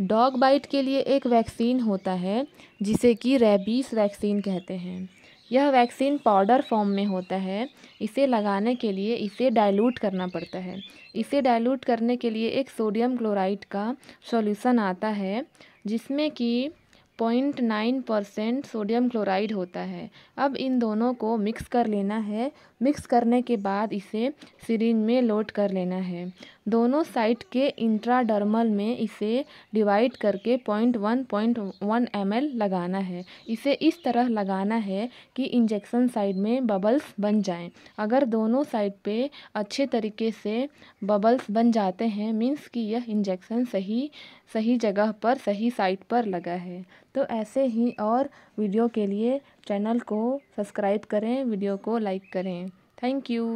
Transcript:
dog bite के लिए एक वैक्सीन होता है जिसे कि रेबीस वैक्सीन कहते हैं यह वैक्सीन पाउडर फॉर्म में होता है इसे लगाने के लिए इसे डाइल्यूट करना पड़ता है इसे डाइल्यूट करने के लिए एक सोडियम क्लोराइड का सॉल्यूशन आता है जिसमें कि point nine percent sodium chloride होता है अब इन दोनों को मिक्स कर लेना है मिक्स करने के बाद इसे सिरिंज में लोड कर लेना है दोनों साइड के इंट्राडर्मल में इसे डिवाइड करके point one point one M लगाना है इसे इस तरह लगाना है कि इंजेक्शन साइड में बबल्स बन जाएं अगर दोनों साइड पे अच्छे तरीके से बबल्स बन जाते हैं मीन्स कि यह इंजेक्शन सही सही जगह पर सही साइट पर लगा है तो ऐसे ही और वीडियो के लिए चैनल को सब्सक्राइब करें वीडियो को लाइक करें थैंक यू